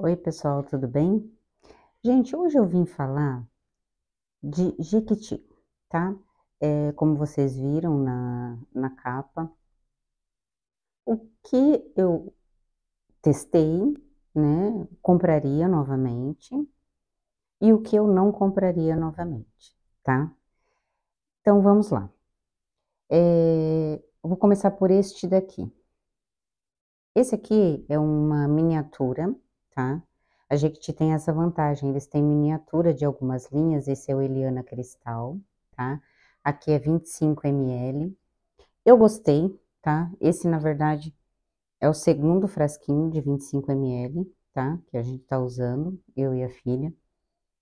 Oi, pessoal, tudo bem? Gente, hoje eu vim falar de Jequiti, tá? É, como vocês viram na, na capa, o que eu testei, né? Compraria novamente e o que eu não compraria novamente, tá? Então vamos lá. É, vou começar por este daqui. Esse aqui é uma miniatura tá? A Jequiti tem essa vantagem, eles têm miniatura de algumas linhas, esse é o Eliana Cristal, tá? Aqui é 25 ml. Eu gostei, tá? Esse, na verdade, é o segundo frasquinho de 25 ml, tá? Que a gente tá usando, eu e a filha.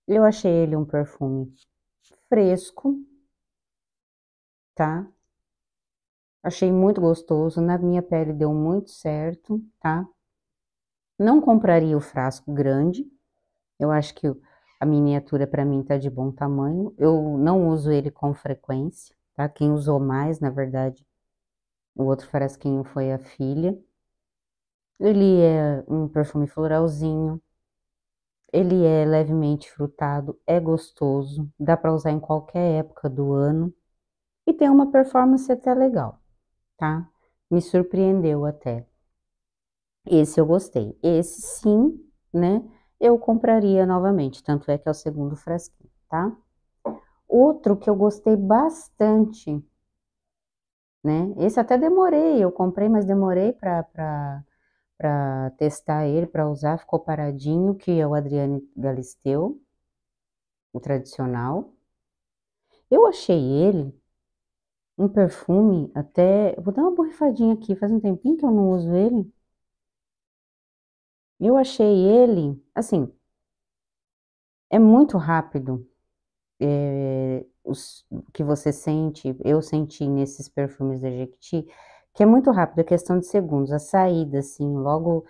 Eu achei ele um perfume fresco, tá? Achei muito gostoso, na minha pele deu muito certo, tá? Não compraria o frasco grande. Eu acho que a miniatura para mim está de bom tamanho. Eu não uso ele com frequência, tá? Quem usou mais, na verdade, o outro frasquinho foi a filha. Ele é um perfume floralzinho. Ele é levemente frutado, é gostoso, dá para usar em qualquer época do ano e tem uma performance até legal, tá? Me surpreendeu até. Esse eu gostei. Esse sim, né? Eu compraria novamente, tanto é que é o segundo frasquinho, tá? Outro que eu gostei bastante, né? Esse até demorei, eu comprei, mas demorei pra, pra, pra testar ele, pra usar, ficou paradinho, que é o Adriane Galisteu, o tradicional. Eu achei ele um perfume até. Vou dar uma borrifadinha aqui, faz um tempinho que eu não uso ele. Eu achei ele, assim, é muito rápido é, os, que você sente, eu senti nesses perfumes da Jequiti, que é muito rápido, é questão de segundos, a saída, assim, logo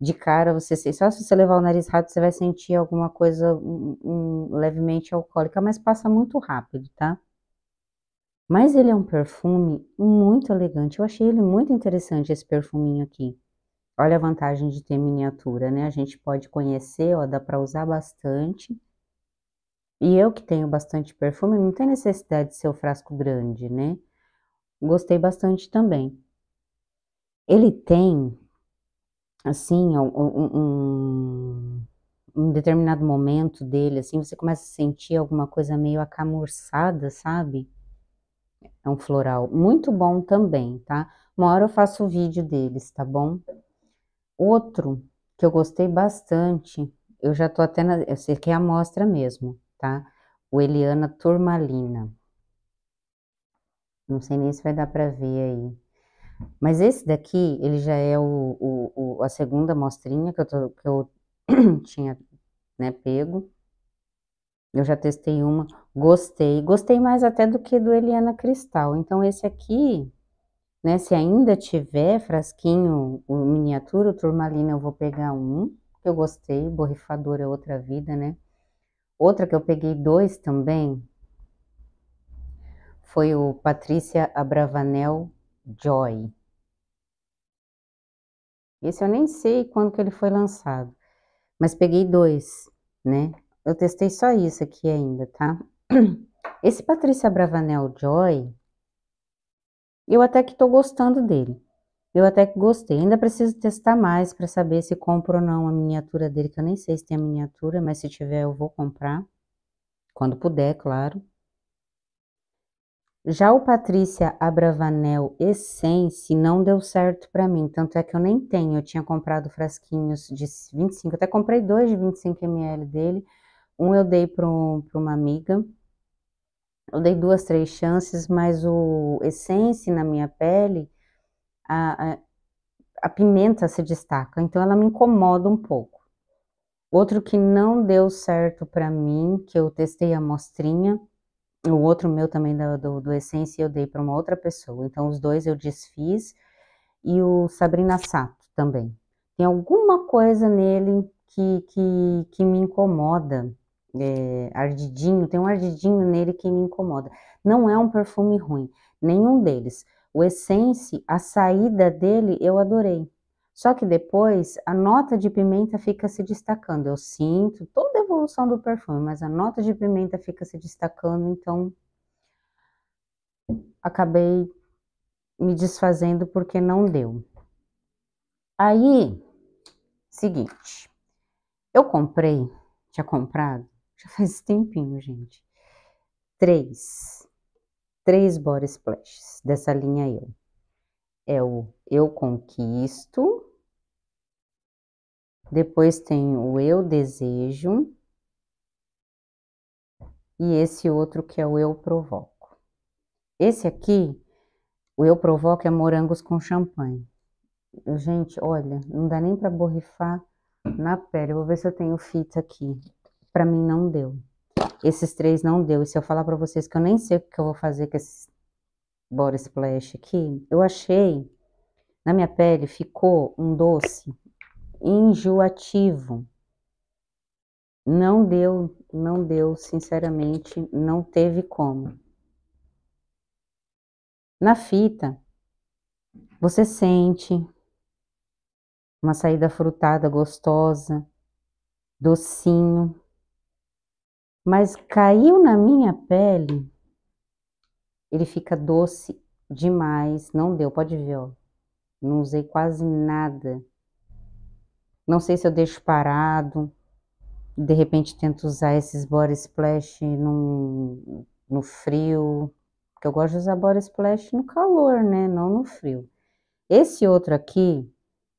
de cara você só se você levar o nariz rápido você vai sentir alguma coisa um, um, levemente alcoólica, mas passa muito rápido, tá? Mas ele é um perfume muito elegante. Eu achei ele muito interessante esse perfuminho aqui. Olha a vantagem de ter miniatura, né? A gente pode conhecer, ó, dá para usar bastante. E eu que tenho bastante perfume, não tem necessidade de ser o frasco grande, né? Gostei bastante também. Ele tem, assim, um, um, um determinado momento dele, assim, você começa a sentir alguma coisa meio acamurçada, sabe? É um floral muito bom também, tá? Uma hora eu faço o vídeo deles, tá bom? Outro que eu gostei bastante, eu já tô até na, eu sei que é amostra mesmo, tá? O Eliana Turmalina. Não sei nem se vai dar para ver aí. Mas esse daqui, ele já é o, o, o a segunda amostrinha que eu, tô, que eu tinha né, pego. Eu já testei uma, gostei. Gostei mais até do que do Eliana Cristal. Então, esse aqui né? Se ainda tiver frasquinho, o miniatura, o turmalina, eu vou pegar um, que eu gostei, borrifador é outra vida, né? Outra que eu peguei dois também foi o Patrícia Abravanel Joy. Esse eu nem sei quando que ele foi lançado, mas peguei dois, né? Eu testei só isso aqui ainda, tá? Esse Patrícia Bravanel Joy, eu até que estou gostando dele. Eu até que gostei. Ainda preciso testar mais para saber se compro ou não a miniatura dele, que eu nem sei se tem a miniatura, mas se tiver eu vou comprar. Quando puder, claro. Já o Patrícia Abravanel Essence não deu certo para mim, tanto é que eu nem tenho. Eu tinha comprado frasquinhos de 25, até comprei dois de 25 ml dele. Um eu dei para uma amiga eu dei duas, três chances, mas o Essence na minha pele, a, a, a pimenta se destaca, então ela me incomoda um pouco. Outro que não deu certo para mim, que eu testei a mostrinha, o outro meu também do, do, do Essence eu dei para uma outra pessoa, então os dois eu desfiz, e o Sabrina Sato também. Tem alguma coisa nele que, que, que me incomoda, é, ardidinho, tem um ardidinho nele que me incomoda. Não é um perfume ruim, nenhum deles. O Essence, a saída dele eu adorei. Só que depois a nota de pimenta fica se destacando. Eu sinto toda a evolução do perfume, mas a nota de pimenta fica se destacando, então acabei me desfazendo porque não deu. Aí, seguinte, eu comprei, tinha comprado já faz tempinho, gente. Três. Três body splashes dessa linha eu. É o eu conquisto. Depois tem o eu desejo. E esse outro que é o eu provoco. Esse aqui, o eu provoco é morangos com champanhe. Gente, olha, não dá nem para borrifar na pele. Eu vou ver se eu tenho fita aqui para mim não deu. Esses três não deu. E se eu falar para vocês que eu nem sei o que eu vou fazer com esse body splash aqui, eu achei, na minha pele ficou um doce enjoativo. Não deu, não deu, sinceramente, não teve como. Na fita, você sente uma saída frutada gostosa, docinho, mas caiu na minha pele, ele fica doce demais. Não deu, pode ver, ó. Não usei quase nada. Não sei se eu deixo parado. De repente tento usar esses body splash num, no frio. Porque eu gosto de usar body splash no calor, né? Não no frio. Esse outro aqui,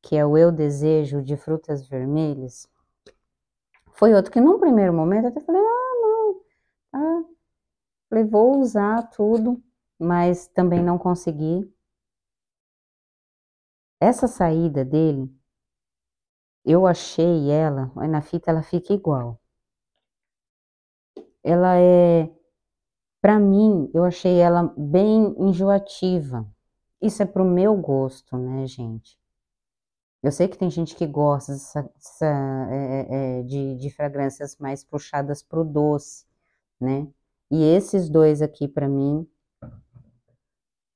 que é o Eu Desejo de Frutas Vermelhas, foi outro que num primeiro momento eu até falei, ah, levou vou usar tudo, mas também não consegui. Essa saída dele, eu achei ela, na fita ela fica igual. Ela é, para mim, eu achei ela bem enjoativa. Isso é pro meu gosto, né, gente? Eu sei que tem gente que gosta dessa, dessa, é, é, é de, de fragrâncias mais puxadas pro doce, né? E esses dois aqui, para mim,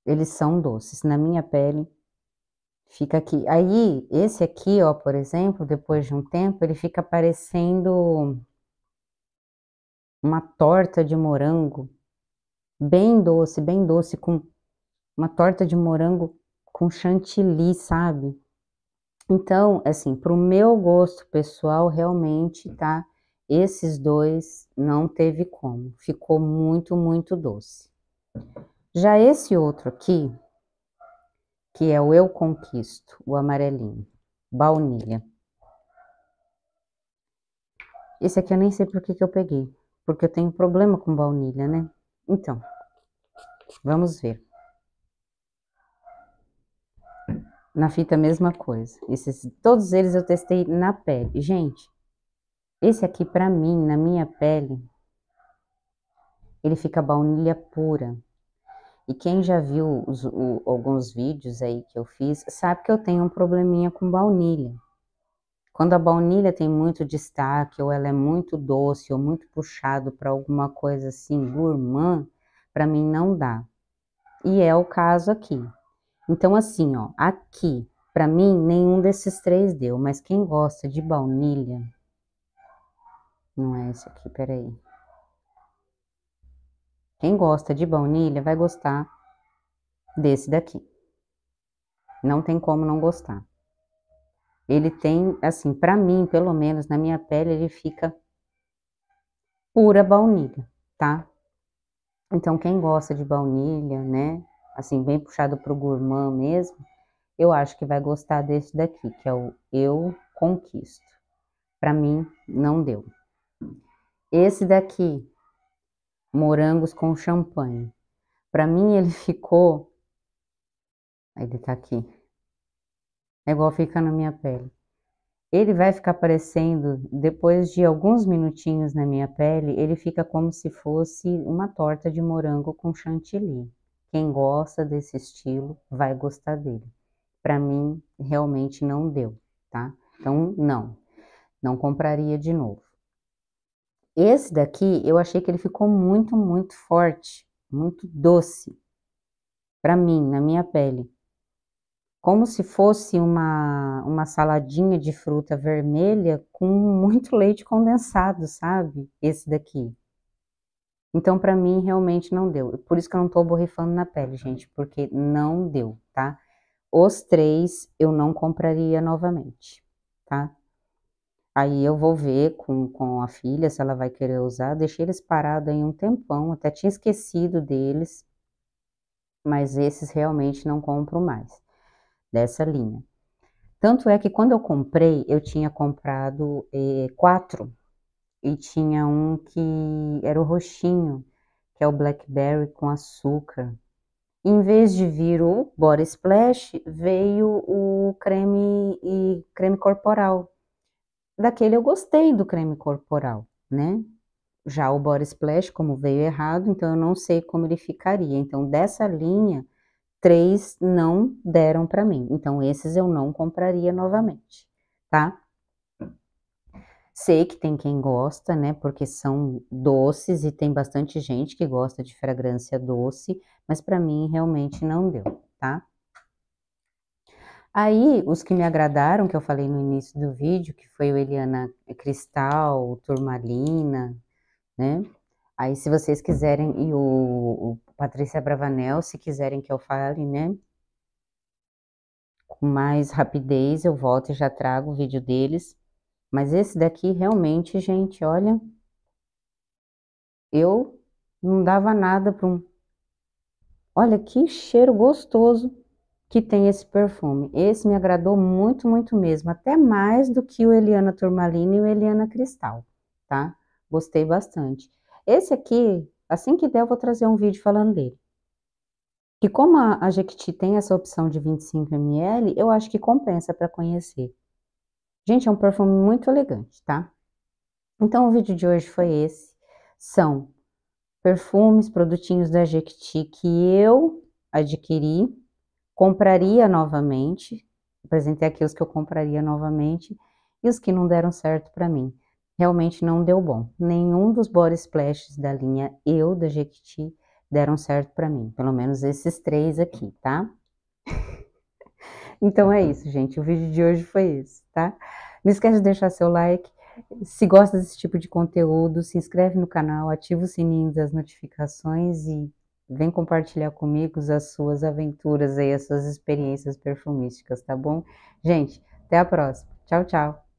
eles são doces. Na minha pele, fica aqui. Aí, esse aqui, ó, por exemplo, depois de um tempo, ele fica parecendo uma torta de morango, bem doce, bem doce, com uma torta de morango com chantilly, sabe? Então, assim, pro meu gosto pessoal, realmente tá esses dois não teve como, ficou muito, muito doce. Já esse outro aqui, que é o Eu Conquisto, o amarelinho, baunilha. Esse aqui eu nem sei por que, que eu peguei, porque eu tenho problema com baunilha, né? Então, vamos ver. Na fita, mesma coisa. Esses, todos eles eu testei na pele. Gente, esse aqui, para mim, na minha pele, ele fica baunilha pura. E quem já viu os, o, alguns vídeos aí que eu fiz, sabe que eu tenho um probleminha com baunilha. Quando a baunilha tem muito destaque, ou ela é muito doce, ou muito puxado para alguma coisa assim gourmand, para mim não dá. E é o caso aqui. Então assim, ó, aqui, para mim nenhum desses três deu, mas quem gosta de baunilha não é esse aqui, peraí. Quem gosta de baunilha vai gostar desse daqui. Não tem como não gostar. Ele tem, assim, para mim, pelo menos na minha pele, ele fica pura baunilha, tá? Então, quem gosta de baunilha, né? Assim, bem puxado pro gourmand mesmo, eu acho que vai gostar desse daqui, que é o Eu Conquisto. Para mim, não deu. Esse daqui, morangos com champanhe. Para mim ele ficou ele tá aqui. É igual fica na minha pele. Ele vai ficar aparecendo depois de alguns minutinhos na minha pele, ele fica como se fosse uma torta de morango com chantilly. Quem gosta desse estilo vai gostar dele. Para mim, realmente não deu, tá? Então, não. Não compraria de novo. Esse daqui eu achei que ele ficou muito, muito forte, muito doce para mim, na minha pele. Como se fosse uma, uma saladinha de fruta vermelha com muito leite condensado, sabe? Esse daqui. Então, para mim, realmente não deu. Por isso que eu não tô borrifando na pele, gente, porque não deu, tá? Os três eu não compraria novamente, tá? Aí eu vou ver com, com a filha se ela vai querer usar. Deixei eles parados aí um tempão, até tinha esquecido deles, mas esses realmente não compro mais, dessa linha. Tanto é que quando eu comprei, eu tinha comprado eh, quatro, e tinha um que era o roxinho, que é o blackberry com açúcar. em vez de vir o body splash, veio o creme e creme corporal daquele eu gostei do creme corporal, né? Já o Body Splash, como veio errado, então eu não sei como ele ficaria. Então, dessa linha, três não deram para mim. Então, esses eu não compraria novamente, tá? Sei que tem quem gosta, né? Porque são doces e tem bastante gente que gosta de fragrância doce, mas para mim realmente não deu, tá? Aí, os que me agradaram, que eu falei no início do vídeo, que foi o Eliana eh, Cristal, o Turmalina, né? Aí, se vocês quiserem, e o, o Patrícia Bravanel, se quiserem que eu fale, né? Com mais rapidez, eu volto e já trago o vídeo deles. Mas esse daqui, realmente, gente, olha. Eu não dava nada para um. Olha que cheiro gostoso que tem esse perfume. Esse me agradou muito, muito mesmo, até mais do que o Eliana Turmalina e o Eliana Cristal, tá? Gostei bastante. Esse aqui, assim que der, eu vou trazer um vídeo falando dele. E como a, a Jequiti tem essa opção de 25 ml, eu acho que compensa para conhecer. Gente, é um perfume muito elegante, tá? Então, o vídeo de hoje foi esse. São perfumes, produtinhos da Jequiti que eu adquiri compraria novamente, apresentei aqui os que eu compraria novamente e os que não deram certo para mim. Realmente não deu bom. Nenhum dos body splashes da linha Eu da Jequiti deram certo para mim, pelo menos esses três aqui, tá? então é isso, gente. O vídeo de hoje foi esse, tá? Não esquece de deixar seu like. Se gosta desse tipo de conteúdo, se inscreve no canal, ativa o sininho das notificações e Vem compartilhar comigo as suas aventuras aí, as suas experiências perfumísticas, tá bom? Gente, até a próxima. Tchau, tchau.